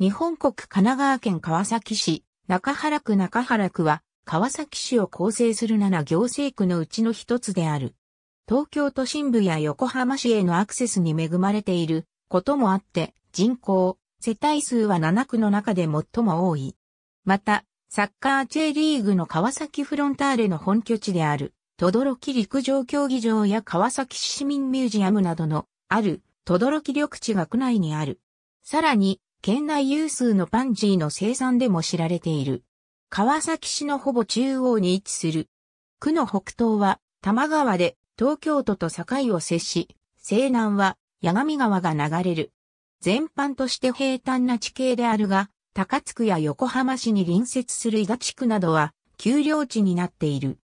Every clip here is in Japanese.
日本国神奈川県川崎市、中原区中原区は、川崎市を構成する7行政区のうちの一つである。東京都心部や横浜市へのアクセスに恵まれていることもあって、人口、世帯数は7区の中で最も多い。また、サッカー J リーグの川崎フロンターレの本拠地である、とどろき陸上競技場や川崎市民ミュージアムなどの、ある、とどろき緑地が区内にある。さらに、県内有数のパンジーの生産でも知られている。川崎市のほぼ中央に位置する。区の北東は多摩川で東京都と境を接し、西南は八神川が流れる。全般として平坦な地形であるが、高津区や横浜市に隣接する伊賀地区などは、丘陵地になっている。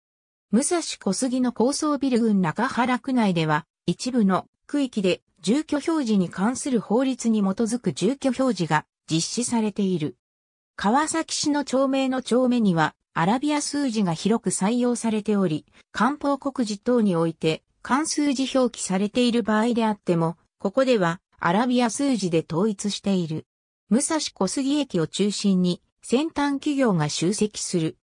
武蔵小杉の高層ビル群中原区内では、一部の区域で住居表示に関する法律に基づく住居表示が実施されている。川崎市の町名の町名には、アラビア数字が広く採用されており、漢方国字等において、漢数字表記されている場合であっても、ここでは、アラビア数字で統一している。武蔵小杉駅を中心に、先端企業が集積する。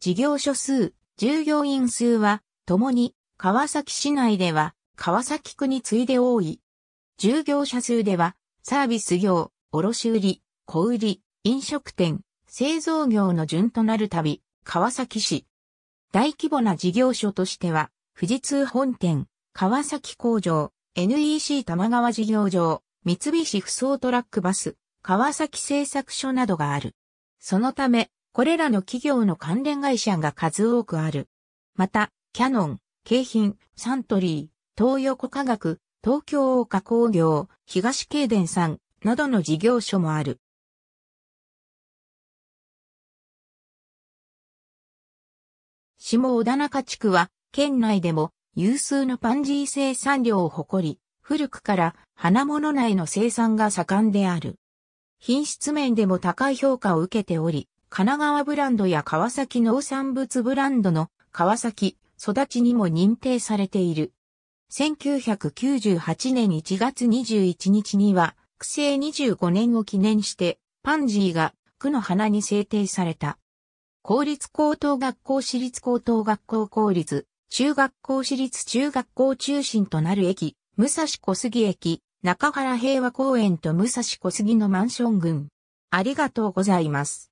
事業所数、従業員数は、ともに、川崎市内では、川崎区に次いで多い。従業者数では、サービス業、卸売、小売、飲食店、製造業の順となるたび、川崎市。大規模な事業所としては、富士通本店、川崎工場、NEC 玉川事業場、三菱不走トラックバス、川崎製作所などがある。そのため、これらの企業の関連会社が数多くある。また、キャノン、京浜、サントリー、東横科学、東京大加工業、東京電産などの事業所もある。下小田中地区は、県内でも有数のパンジー生産量を誇り、古くから花物内の生産が盛んである。品質面でも高い評価を受けており、神奈川ブランドや川崎農産物ブランドの川崎育ちにも認定されている。1998年1月21日には、区政25年を記念して、パンジーが区の花に制定された。公立高等学校私立高等学校公立、中学校私立中学校中心となる駅、武蔵小杉駅、中原平和公園と武蔵小杉のマンション群。ありがとうございます。